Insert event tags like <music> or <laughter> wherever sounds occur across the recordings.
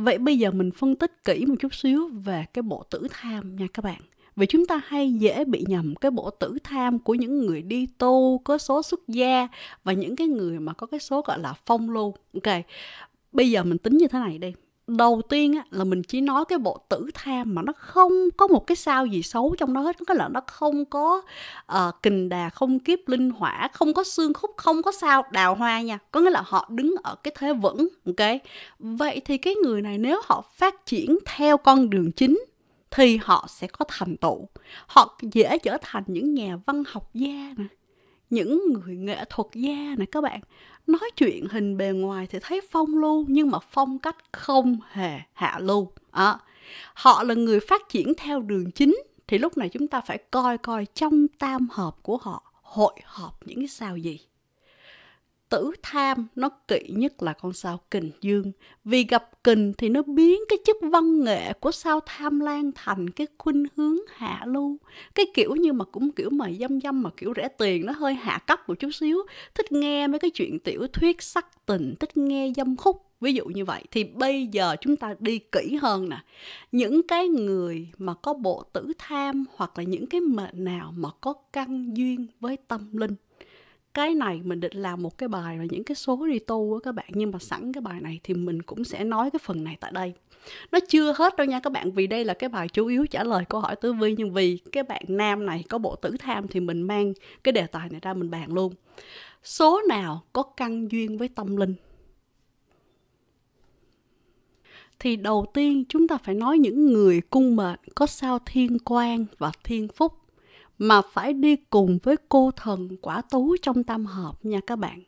Vậy bây giờ mình phân tích kỹ một chút xíu về cái bộ tử tham nha các bạn. Vì chúng ta hay dễ bị nhầm cái bộ tử tham của những người đi tu có số xuất gia và những cái người mà có cái số gọi là phong lưu. Ok, bây giờ mình tính như thế này đi đầu tiên á, là mình chỉ nói cái bộ tử tham mà nó không có một cái sao gì xấu trong đó hết có là nó không có uh, kình đà không kiếp linh hỏa không có xương khúc không có sao đào hoa nha có nghĩa là họ đứng ở cái thế vững ok vậy thì cái người này nếu họ phát triển theo con đường chính thì họ sẽ có thành tựu họ dễ trở thành những nhà văn học gia nè những người nghệ thuật gia này các bạn nói chuyện hình bề ngoài thì thấy phong lưu nhưng mà phong cách không hề hạ lưu à, họ là người phát triển theo đường chính thì lúc này chúng ta phải coi coi trong tam hợp của họ hội họp những cái sao gì tử tham nó kỵ nhất là con sao kình dương vì gặp kình thì nó biến cái chức văn nghệ của sao tham lan thành cái khuynh hướng hạ lưu cái kiểu như mà cũng kiểu mà dâm dâm mà kiểu rẻ tiền nó hơi hạ cấp một chút xíu thích nghe mấy cái chuyện tiểu thuyết sắc tình thích nghe dâm khúc ví dụ như vậy thì bây giờ chúng ta đi kỹ hơn nè những cái người mà có bộ tử tham hoặc là những cái mệnh nào mà có căn duyên với tâm linh cái này mình định làm một cái bài và những cái số đi tu á các bạn nhưng mà sẵn cái bài này thì mình cũng sẽ nói cái phần này tại đây nó chưa hết đâu nha các bạn vì đây là cái bài chủ yếu trả lời câu hỏi tứ vi nhưng vì cái bạn nam này có bộ tử tham thì mình mang cái đề tài này ra mình bàn luôn số nào có căn duyên với tâm linh thì đầu tiên chúng ta phải nói những người cung mệnh có sao thiên quan và thiên phúc mà phải đi cùng với cô thần quả tú trong tam hợp nha các bạn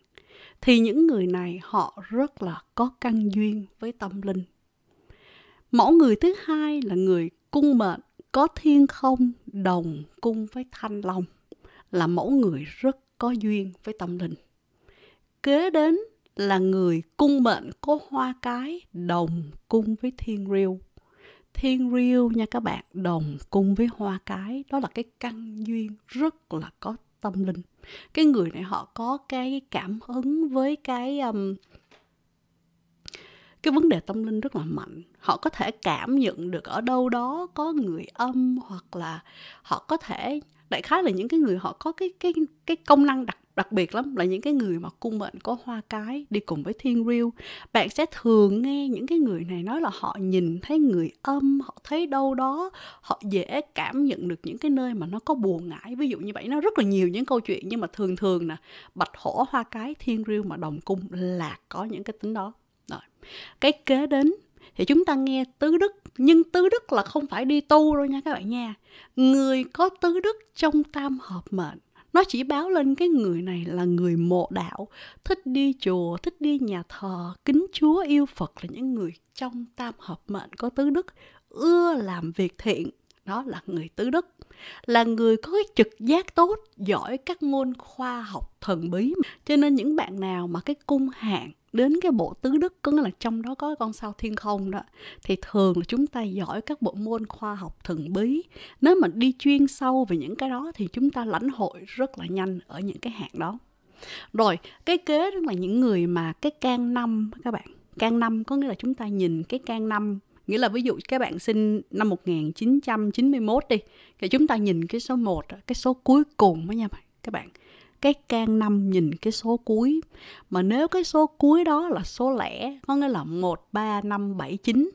thì những người này họ rất là có căn duyên với tâm linh mẫu người thứ hai là người cung mệnh có thiên không đồng cung với thanh long là mẫu người rất có duyên với tâm linh kế đến là người cung mệnh có hoa cái đồng cung với thiên riêu thiên riêu nha các bạn đồng cung với hoa cái đó là cái căn duyên rất là có tâm linh cái người này họ có cái cảm hứng với cái um, cái vấn đề tâm linh rất là mạnh họ có thể cảm nhận được ở đâu đó có người âm hoặc là họ có thể đại khái là những cái người họ có cái cái cái công năng đặc đặc biệt lắm là những cái người mà cung mệnh có hoa cái đi cùng với thiên riêu bạn sẽ thường nghe những cái người này nói là họ nhìn thấy người âm họ thấy đâu đó họ dễ cảm nhận được những cái nơi mà nó có buồn ngãi ví dụ như vậy nó rất là nhiều những câu chuyện nhưng mà thường thường nè bạch hổ hoa cái thiên riêu mà đồng cung là có những cái tính đó rồi cái kế đến thì chúng ta nghe tứ đức nhưng tứ đức là không phải đi tu đâu nha các bạn nha người có tứ đức trong tam hợp mệnh nó chỉ báo lên cái người này là người mộ đạo thích đi chùa thích đi nhà thờ kính chúa yêu phật là những người trong tam hợp mệnh có tứ đức ưa làm việc thiện đó là người tứ đức là người có cái trực giác tốt giỏi các môn khoa học thần bí cho nên những bạn nào mà cái cung hạng đến cái bộ tứ đức có nghĩa là trong đó có con sao thiên không đó thì thường là chúng ta giỏi các bộ môn khoa học thần bí nếu mà đi chuyên sâu về những cái đó thì chúng ta lãnh hội rất là nhanh ở những cái hạng đó rồi cái kế đó là những người mà cái can năm các bạn can năm có nghĩa là chúng ta nhìn cái can năm nghĩa là ví dụ các bạn sinh năm 1991 đi thì chúng ta nhìn cái số 1 cái số cuối cùng đó nha các bạn cái can năm nhìn cái số cuối mà nếu cái số cuối đó là số lẻ có nghĩa là một ba năm bảy chín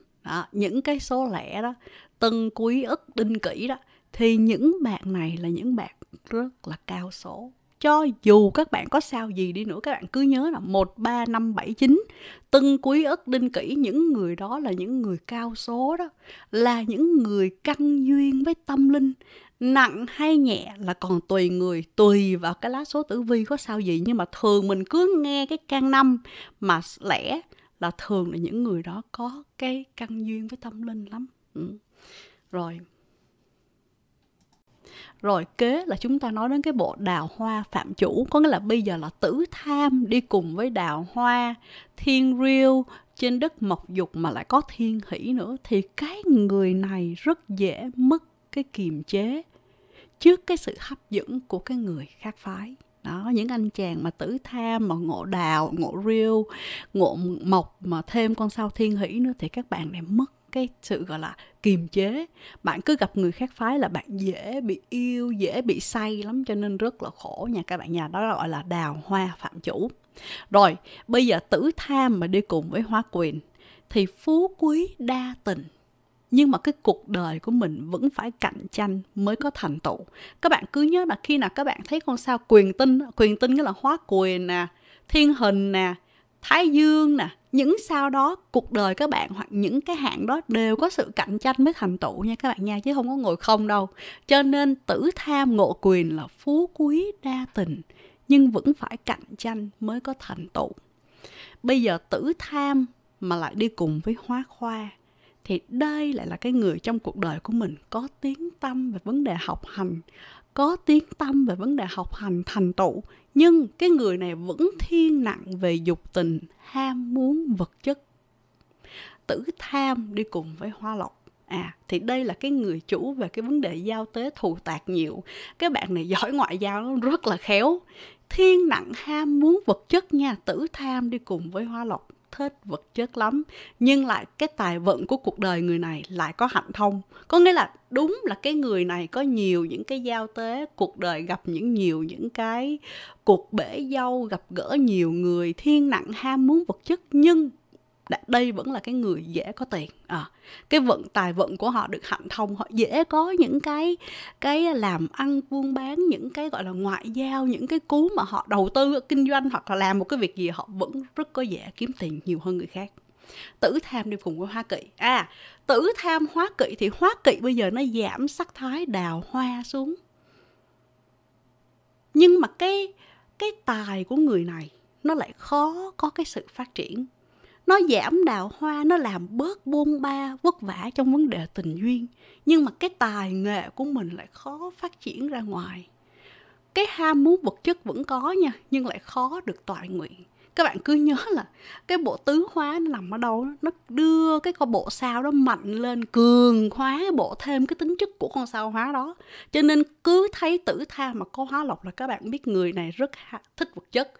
những cái số lẻ đó từng quý ức đinh kỷ đó thì những bạn này là những bạn rất là cao số cho dù các bạn có sao gì đi nữa các bạn cứ nhớ là một ba năm bảy chín từng quý ất đinh kỷ những người đó là những người cao số đó là những người căn duyên với tâm linh nặng hay nhẹ là còn tùy người tùy vào cái lá số tử vi có sao gì nhưng mà thường mình cứ nghe cái can năm mà lẻ là thường là những người đó có cái căn duyên với tâm linh lắm ừ. rồi rồi kế là chúng ta nói đến cái bộ đào hoa phạm chủ có nghĩa là bây giờ là tử tham đi cùng với đào hoa thiên riêu trên đất mộc dục mà lại có thiên hỷ nữa thì cái người này rất dễ mất cái kiềm chế trước cái sự hấp dẫn của cái người khác phái đó những anh chàng mà tử tham mà ngộ đào ngộ riêu ngộ mộc mà thêm con sao thiên hỷ nữa thì các bạn này mất cái sự gọi là kiềm chế bạn cứ gặp người khác phái là bạn dễ bị yêu dễ bị say lắm cho nên rất là khổ nha các bạn nhà đó gọi là đào hoa phạm chủ rồi bây giờ tử tham mà đi cùng với hóa quyền thì phú quý đa tình nhưng mà cái cuộc đời của mình vẫn phải cạnh tranh mới có thành tựu các bạn cứ nhớ là khi nào các bạn thấy con sao quyền tinh quyền tinh nghĩa là hóa quyền nè thiên hình nè thái dương nè những sao đó cuộc đời các bạn hoặc những cái hạng đó đều có sự cạnh tranh mới thành tựu nha các bạn nha chứ không có ngồi không đâu cho nên tử tham ngộ quyền là phú quý đa tình nhưng vẫn phải cạnh tranh mới có thành tựu bây giờ tử tham mà lại đi cùng với hóa khoa thì đây lại là cái người trong cuộc đời của mình có tiếng tâm về vấn đề học hành có tiếng tâm về vấn đề học hành thành tựu nhưng cái người này vẫn thiên nặng về dục tình ham muốn vật chất tử tham đi cùng với hoa lộc à thì đây là cái người chủ về cái vấn đề giao tế thù tạc nhiều cái bạn này giỏi ngoại giao nó rất là khéo thiên nặng ham muốn vật chất nha tử tham đi cùng với hoa lộc thích vật chất lắm nhưng lại cái tài vận của cuộc đời người này lại có hạnh thông có nghĩa là đúng là cái người này có nhiều những cái giao tế cuộc đời gặp những nhiều những cái cuộc bể dâu gặp gỡ nhiều người thiên nặng ham muốn vật chất nhưng đây vẫn là cái người dễ có tiền à, cái vận tài vận của họ được hạnh thông họ dễ có những cái cái làm ăn buôn bán những cái gọi là ngoại giao những cái cú mà họ đầu tư kinh doanh hoặc là làm một cái việc gì họ vẫn rất có dễ kiếm tiền nhiều hơn người khác tử tham đi cùng với hoa kỵ à tử tham hóa kỵ thì hóa kỵ bây giờ nó giảm sắc thái đào hoa xuống nhưng mà cái cái tài của người này nó lại khó có cái sự phát triển nó giảm đào hoa nó làm bớt buông ba vất vả trong vấn đề tình duyên nhưng mà cái tài nghệ của mình lại khó phát triển ra ngoài cái ham muốn vật chất vẫn có nha nhưng lại khó được toại nguyện các bạn cứ nhớ là cái bộ tứ hóa nó nằm ở đâu nó đưa cái con bộ sao đó mạnh lên cường hóa bộ thêm cái tính chất của con sao hóa đó cho nên cứ thấy tử tha mà có hóa lộc là các bạn biết người này rất thích vật chất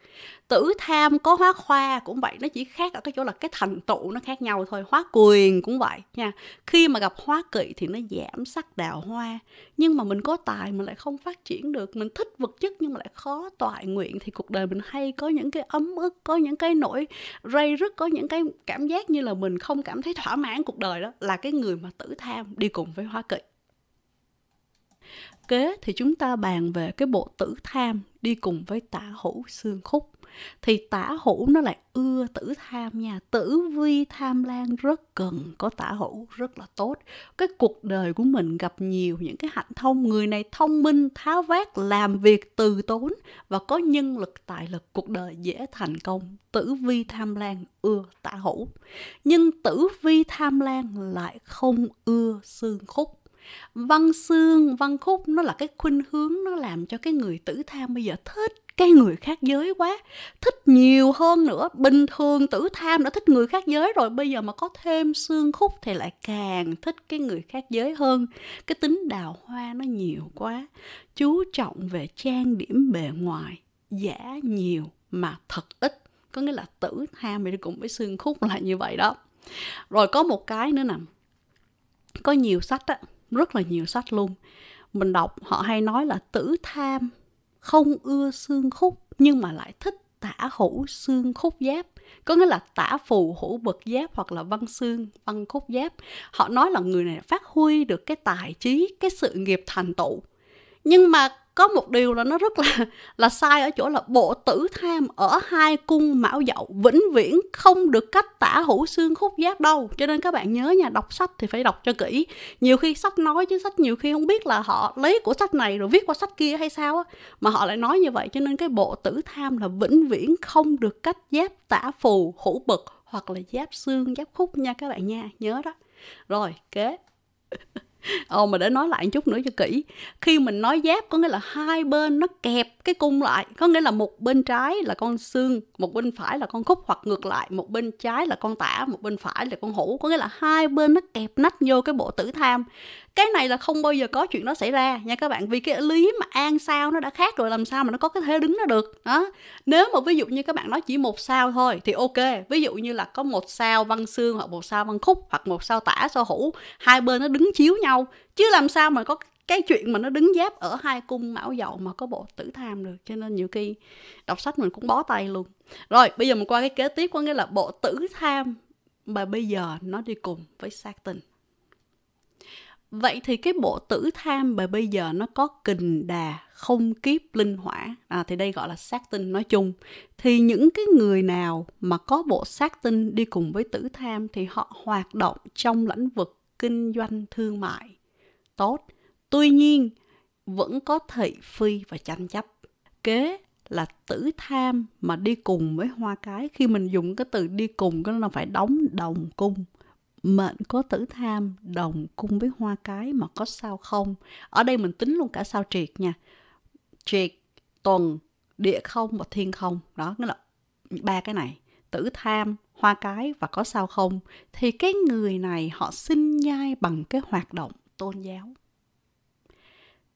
tử tham có hóa khoa cũng vậy nó chỉ khác ở cái chỗ là cái thành tựu nó khác nhau thôi hóa quyền cũng vậy nha khi mà gặp hóa kỵ thì nó giảm sắc đào hoa nhưng mà mình có tài mà lại không phát triển được mình thích vật chất nhưng mà lại khó toại nguyện thì cuộc đời mình hay có những cái ấm ức có những cái nỗi rây rứt có những cái cảm giác như là mình không cảm thấy thỏa mãn cuộc đời đó là cái người mà tử tham đi cùng với hóa kỵ kế thì chúng ta bàn về cái bộ tử tham đi cùng với tả hữu xương khúc thì tả hữu nó lại ưa tử tham nha tử vi tham lan rất cần có tả hữu rất là tốt cái cuộc đời của mình gặp nhiều những cái hạnh thông người này thông minh tháo vát làm việc từ tốn và có nhân lực tài lực cuộc đời dễ thành công tử vi tham lan ưa tả hữu nhưng tử vi tham lan lại không ưa xương khúc văn xương văn khúc nó là cái khuynh hướng nó làm cho cái người tử tham bây giờ thích cái người khác giới quá thích nhiều hơn nữa bình thường tử tham đã thích người khác giới rồi bây giờ mà có thêm xương khúc thì lại càng thích cái người khác giới hơn cái tính đào hoa nó nhiều quá chú trọng về trang điểm bề ngoài giả nhiều mà thật ít có nghĩa là tử tham thì cũng với xương khúc là như vậy đó rồi có một cái nữa nè có nhiều sách á rất là nhiều sách luôn mình đọc họ hay nói là tử tham không ưa xương khúc nhưng mà lại thích tả hữu xương khúc giáp có nghĩa là tả phù hữu bực giáp hoặc là văn xương văn khúc giáp họ nói là người này phát huy được cái tài trí cái sự nghiệp thành tựu nhưng mà có một điều là nó rất là là sai ở chỗ là bộ tử tham ở hai cung mão dậu vĩnh viễn không được cách tả hữu xương khúc giác đâu cho nên các bạn nhớ nhà đọc sách thì phải đọc cho kỹ nhiều khi sách nói chứ sách nhiều khi không biết là họ lấy của sách này rồi viết qua sách kia hay sao á mà họ lại nói như vậy cho nên cái bộ tử tham là vĩnh viễn không được cách giáp tả phù hữu bực hoặc là giáp xương giáp khúc nha các bạn nha nhớ đó rồi kế ờ, mà để nói lại một chút nữa cho kỹ khi mình nói giáp có nghĩa là hai bên nó kẹp cái cung lại có nghĩa là một bên trái là con xương một bên phải là con khúc hoặc ngược lại một bên trái là con tả một bên phải là con hũ có nghĩa là hai bên nó kẹp nách vô cái bộ tử tham cái này là không bao giờ có chuyện đó xảy ra nha các bạn vì cái lý mà an sao nó đã khác rồi làm sao mà nó có cái thế đứng nó được đó nếu mà ví dụ như các bạn nói chỉ một sao thôi thì ok ví dụ như là có một sao văn xương hoặc một sao văn khúc hoặc một sao tả sao hũ hai bên nó đứng chiếu nhau nhau chứ làm sao mà có cái chuyện mà nó đứng giáp ở hai cung mão dậu mà có bộ tử tham được cho nên nhiều khi đọc sách mình cũng bó tay luôn rồi bây giờ mình qua cái kế tiếp có nghĩa là bộ tử tham mà bây giờ nó đi cùng với sát tình vậy thì cái bộ tử tham mà bây giờ nó có kình đà không kiếp linh hỏa à, thì đây gọi là sát tinh nói chung thì những cái người nào mà có bộ sát tinh đi cùng với tử tham thì họ hoạt động trong lĩnh vực kinh doanh thương mại tốt tuy nhiên vẫn có thị phi và tranh chấp kế là tử tham mà đi cùng với hoa cái khi mình dùng cái từ đi cùng cái nó phải đóng đồng cung mệnh có tử tham đồng cung với hoa cái mà có sao không ở đây mình tính luôn cả sao triệt nha triệt tuần địa không và thiên không đó nghĩa là ba cái này tử tham hoa cái và có sao không thì cái người này họ sinh nhai bằng cái hoạt động tôn giáo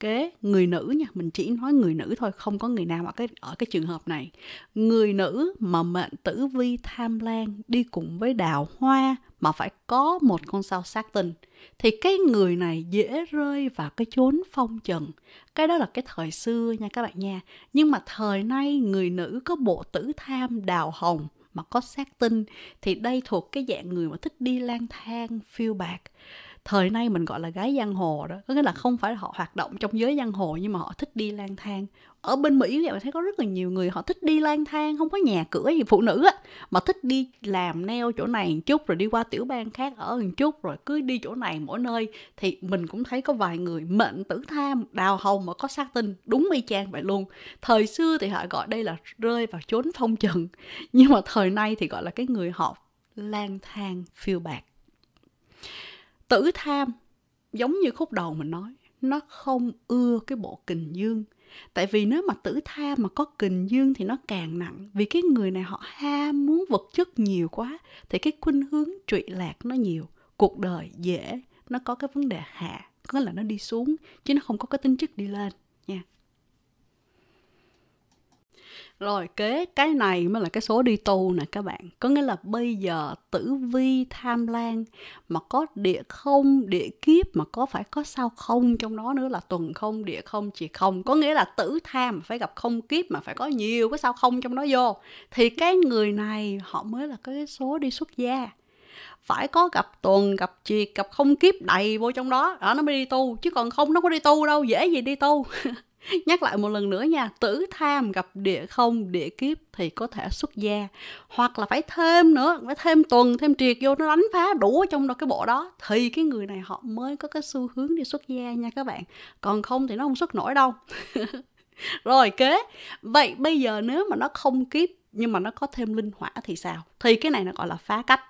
kế người nữ nha mình chỉ nói người nữ thôi không có người nam ở cái ở cái trường hợp này người nữ mà mệnh tử vi tham lan đi cùng với đào hoa mà phải có một con sao sát tinh thì cái người này dễ rơi vào cái chốn phong trần cái đó là cái thời xưa nha các bạn nha nhưng mà thời nay người nữ có bộ tử tham đào hồng mà có xác tin thì đây thuộc cái dạng người mà thích đi lang thang phiêu bạc thời nay mình gọi là gái giang hồ đó có nghĩa là không phải họ hoạt động trong giới giang hồ nhưng mà họ thích đi lang thang ở bên mỹ vậy mình thấy có rất là nhiều người họ thích đi lang thang không có nhà cửa gì phụ nữ á mà thích đi làm neo chỗ này một chút rồi đi qua tiểu bang khác ở một chút rồi cứ đi chỗ này mỗi nơi thì mình cũng thấy có vài người mệnh tử tham đào hồng mà có sát tinh đúng y chang vậy luôn thời xưa thì họ gọi đây là rơi vào chốn phong trần nhưng mà thời nay thì gọi là cái người họ lang thang phiêu bạc tử tham giống như khúc đầu mình nói nó không ưa cái bộ kình dương tại vì nếu mà tử tham mà có kình dương thì nó càng nặng vì cái người này họ ham muốn vật chất nhiều quá thì cái khuynh hướng trụy lạc nó nhiều cuộc đời dễ nó có cái vấn đề hạ có nghĩa là nó đi xuống chứ nó không có cái tính chất đi lên Rồi kế cái này mới là cái số đi tu nè các bạn. Có nghĩa là bây giờ tử vi tham lan mà có địa không, địa kiếp mà có phải có sao không trong đó nữa là tuần không, địa không, chỉ không. Có nghĩa là tử tham phải gặp không kiếp mà phải có nhiều cái sao không trong đó vô. Thì cái người này họ mới là cái số đi xuất gia phải có gặp tuần gặp triệt gặp không kiếp đầy vô trong đó đó nó mới đi tu chứ còn không nó có đi tu đâu dễ gì đi tu <laughs> <laughs> nhắc lại một lần nữa nha tử tham gặp địa không địa kiếp thì có thể xuất gia hoặc là phải thêm nữa phải thêm tuần thêm triệt vô nó đánh phá đủ trong đó cái bộ đó thì cái người này họ mới có cái xu hướng đi xuất gia nha các bạn còn không thì nó không xuất nổi đâu <laughs> rồi kế vậy bây giờ nếu mà nó không kiếp nhưng mà nó có thêm linh hỏa thì sao thì cái này nó gọi là phá cách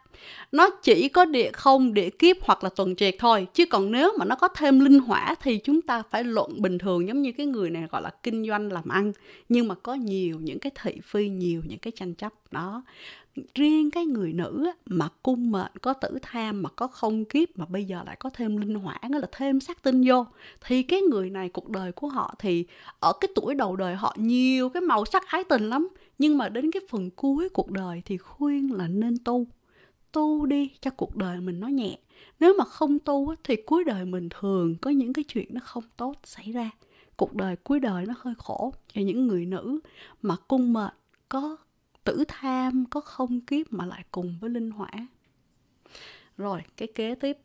nó chỉ có địa không địa kiếp hoặc là tuần triệt thôi chứ còn nếu mà nó có thêm linh hỏa thì chúng ta phải luận bình thường giống như cái người này gọi là kinh doanh làm ăn nhưng mà có nhiều những cái thị phi nhiều những cái tranh chấp đó riêng cái người nữ mà cung mệnh có tử tham mà có không kiếp mà bây giờ lại có thêm linh hỏa nghĩa là thêm sát tinh vô thì cái người này cuộc đời của họ thì ở cái tuổi đầu đời họ nhiều cái màu sắc ái tình lắm nhưng mà đến cái phần cuối cuộc đời thì khuyên là nên tu tu đi cho cuộc đời mình nó nhẹ nếu mà không tu thì cuối đời mình thường có những cái chuyện nó không tốt xảy ra cuộc đời cuối đời nó hơi khổ cho những người nữ mà cung mệnh có tử tham có không kiếp mà lại cùng với linh hỏa rồi cái kế tiếp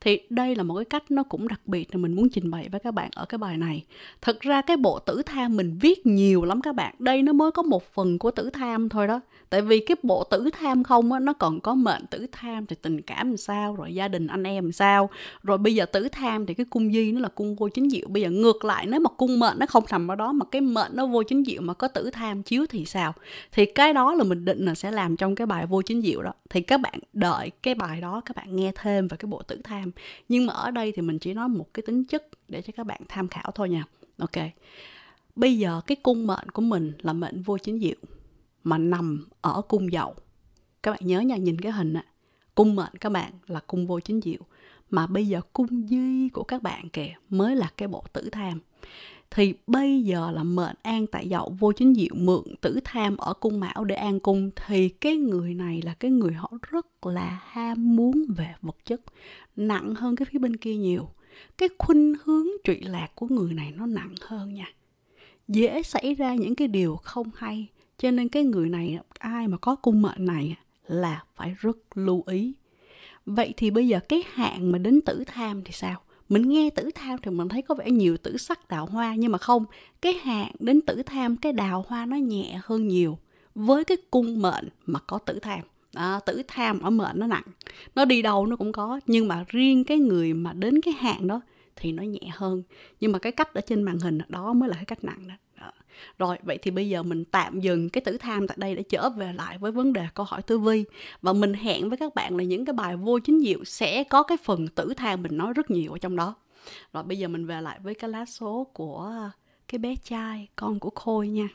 thì đây là một cái cách nó cũng đặc biệt mà mình muốn trình bày với các bạn ở cái bài này thật ra cái bộ tử tham mình viết nhiều lắm các bạn đây nó mới có một phần của tử tham thôi đó tại vì cái bộ tử tham không á nó còn có mệnh tử tham thì tình cảm làm sao rồi gia đình anh em làm sao rồi bây giờ tử tham thì cái cung di nó là cung vô chính diệu bây giờ ngược lại nếu mà cung mệnh nó không nằm ở đó mà cái mệnh nó vô chính diệu mà có tử tham chiếu thì sao thì cái đó là mình định là sẽ làm trong cái bài vô chính diệu đó thì các bạn đợi cái bài đó các bạn nghe thêm về cái bộ tử tham nhưng mà ở đây thì mình chỉ nói một cái tính chất để cho các bạn tham khảo thôi nha ok bây giờ cái cung mệnh của mình là mệnh vô chính diệu mà nằm ở cung dậu các bạn nhớ nha nhìn cái hình á cung mệnh các bạn là cung vô chính diệu mà bây giờ cung duy của các bạn kìa mới là cái bộ tử tham thì bây giờ là mệnh an tại dậu vô chính diệu mượn tử tham ở cung mão để an cung thì cái người này là cái người họ rất là ham muốn về vật chất nặng hơn cái phía bên kia nhiều cái khuynh hướng trụy lạc của người này nó nặng hơn nha dễ xảy ra những cái điều không hay cho nên cái người này ai mà có cung mệnh này là phải rất lưu ý vậy thì bây giờ cái hạn mà đến tử tham thì sao mình nghe tử tham thì mình thấy có vẻ nhiều tử sắc đào hoa nhưng mà không cái hạng đến tử tham cái đào hoa nó nhẹ hơn nhiều với cái cung mệnh mà có tử tham à, tử tham ở mệnh nó nặng nó đi đâu nó cũng có nhưng mà riêng cái người mà đến cái hạng đó thì nó nhẹ hơn nhưng mà cái cách ở trên màn hình đó mới là cái cách nặng đó đó. Rồi, vậy thì bây giờ mình tạm dừng cái tử tham tại đây để trở về lại với vấn đề câu hỏi tư vi. Và mình hẹn với các bạn là những cái bài vô chính diệu sẽ có cái phần tử tham mình nói rất nhiều ở trong đó. Rồi bây giờ mình về lại với cái lá số của cái bé trai, con của Khôi nha.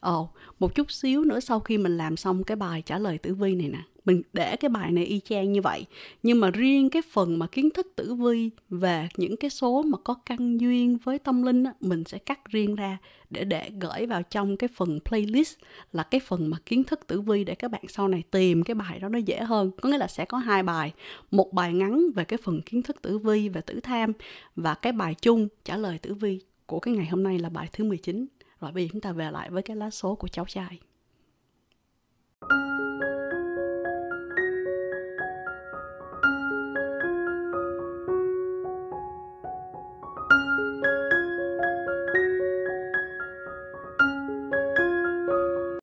Ồ, một chút xíu nữa sau khi mình làm xong cái bài trả lời tử vi này nè mình để cái bài này y chang như vậy nhưng mà riêng cái phần mà kiến thức tử vi về những cái số mà có căn duyên với tâm linh á, mình sẽ cắt riêng ra để để gửi vào trong cái phần playlist là cái phần mà kiến thức tử vi để các bạn sau này tìm cái bài đó nó dễ hơn có nghĩa là sẽ có hai bài một bài ngắn về cái phần kiến thức tử vi và tử tham và cái bài chung trả lời tử vi của cái ngày hôm nay là bài thứ 19 rồi bây giờ chúng ta về lại với cái lá số của cháu trai